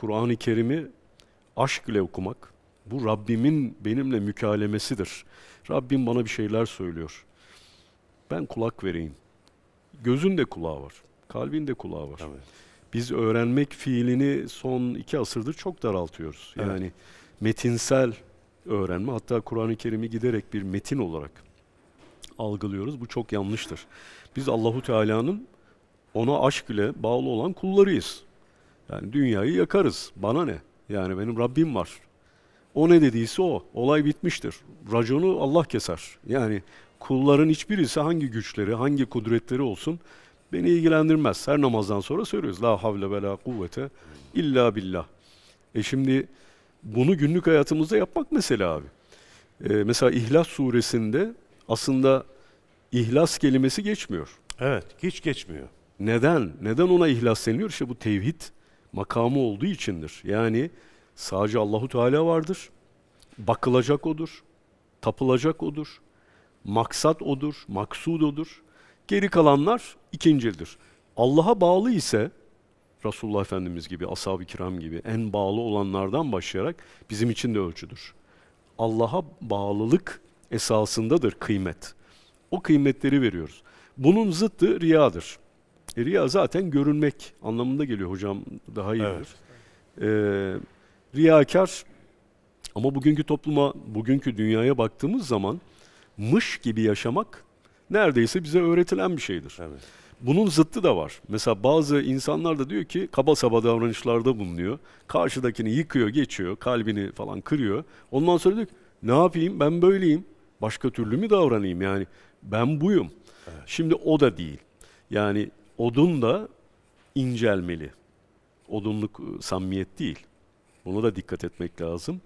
Kur'an-ı Kerim'i aşk ile okumak, bu Rabbimin benimle mükalemesidir. Rabbim bana bir şeyler söylüyor. Ben kulak vereyim. Gözün de kulağı var. Kalbin de kulağı var. Evet. Biz öğrenmek fiilini son iki asırdır çok daraltıyoruz. Yani evet. metinsel öğrenme hatta Kur'an-ı Kerim'i giderek bir metin olarak algılıyoruz. Bu çok yanlıştır. Biz Allahu Teala'nın ona aşk ile bağlı olan kullarıyız. Yani dünyayı yakarız. Bana ne? Yani benim Rabbim var. O ne dediyse o. Olay bitmiştir. Raconu Allah keser. Yani kulların hiçbirisi hangi güçleri, hangi kudretleri olsun beni ilgilendirmez. Her namazdan sonra söylüyoruz. La havle ve la kuvvete illa billah. E şimdi bunu günlük hayatımızda yapmak mesela abi. E, mesela İhlas suresinde aslında İhlas kelimesi geçmiyor. Evet, hiç geçmiyor. Neden? Neden ona ihlas deniliyor? İşte bu tevhid makamı olduğu içindir. Yani sadece Allahu Teala vardır. Bakılacak odur. Tapılacak odur. Maksat odur, maksud odur. Geri kalanlar ikincildir. Allah'a bağlı ise Resulullah Efendimiz gibi, ashab-ı kiram gibi en bağlı olanlardan başlayarak bizim için de ölçüdür. Allah'a bağlılık esasındadır kıymet. O kıymetleri veriyoruz. Bunun zıttı riyadır. E, riya zaten görünmek anlamında geliyor hocam daha iyi bilir. Evet. E, riyakar ama bugünkü topluma, bugünkü dünyaya baktığımız zaman mış gibi yaşamak neredeyse bize öğretilen bir şeydir. Evet. Bunun zıttı da var. Mesela bazı insanlar da diyor ki kaba saba davranışlarda bulunuyor. Karşıdakini yıkıyor, geçiyor, kalbini falan kırıyor. Ondan sonra diyor ki ne yapayım ben böyleyim. Başka türlü mü davranayım yani ben buyum. Evet. Şimdi o da değil. Yani odun da incelmeli. Odunluk e, samimiyet değil. Buna da dikkat etmek lazım.